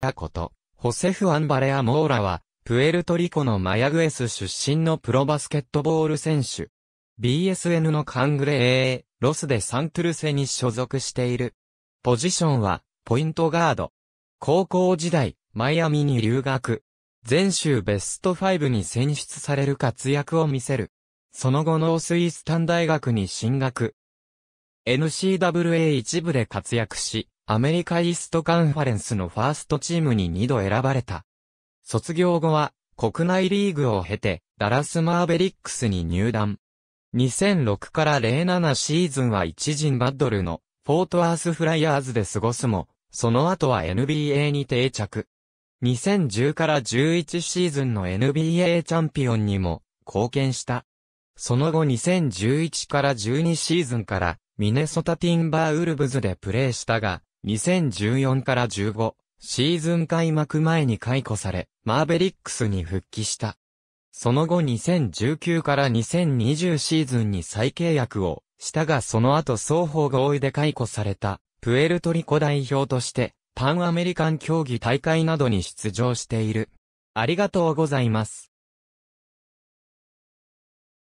たこと、ホセフ・アンバレア・モーラは、プエルトリコのマヤグエス出身のプロバスケットボール選手。BSN のカングレ AA、ロスでサントゥルセに所属している。ポジションは、ポイントガード。高校時代、マイアミに留学。全州ベスト5に選出される活躍を見せる。その後ノースイースタン大学に進学。n c w a 一部で活躍し、アメリカイーストカンファレンスのファーストチームに2度選ばれた。卒業後は、国内リーグを経て、ダラスマーベリックスに入団。2006から07シーズンは一陣バッドルの、フォートアースフライヤーズで過ごすも、その後は NBA に定着。2010から11シーズンの NBA チャンピオンにも、貢献した。その後2011から12シーズンから、ミネソタティンバーウルブズでプレーしたが、2014から15シーズン開幕前に解雇され、マーベリックスに復帰した。その後2019から2020シーズンに再契約をしたがその後双方合意で解雇された、プエルトリコ代表として、パンアメリカン競技大会などに出場している。ありがとうございます。